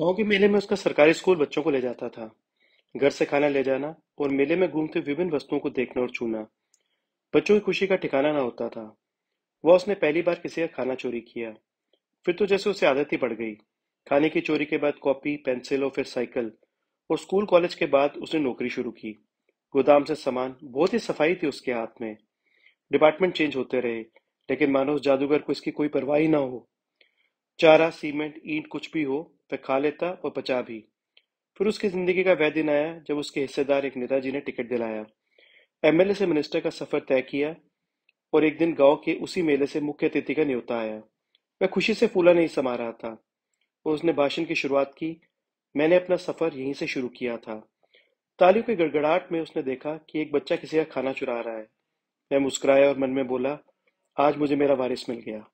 गांव के मेले में उसका सरकारी स्कूल बच्चों को ले जाता था घर से खाना ले जाना और मेले में घूमते विभिन्न वस्तुओं को देखना और छूना बच्चों की खुशी का ठिकाना ना होता था वह उसने पहली बार किसी का खाना चोरी किया फिर तो जैसे उसे आदत ही पड़ गई खाने की चोरी के बाद कॉपी पेंसिल और फिर साइकिल और स्कूल कॉलेज के बाद उसने नौकरी शुरू की गोदाम से सामान बहुत ही सफाई थी उसके हाथ में डिपार्टमेंट चेंज होते रहे लेकिन मानो उस जादूगर को इसकी कोई परवाह ही ना हो चारा सीमेंट ईंट कुछ भी हो वह खा लेता और बचा भी फिर उसकी जिंदगी का वह दिन आया जब उसके हिस्सेदार एक नेताजी ने टिकट दिलाया एमएलए से मिनिस्टर का सफर तय किया और एक दिन गांव के उसी मेले से मुख्य अतिथि का न्योता आया वह खुशी से फूला नहीं समा रहा था और उसने भाषण की शुरुआत की मैंने अपना सफर यहीं से शुरू किया था तालियों के गड़गड़ाहट में उसने देखा कि एक बच्चा किसी का खाना चुरा रहा है मैं मुस्कुराया और मन में बोला आज मुझे मेरा वारिस मिल गया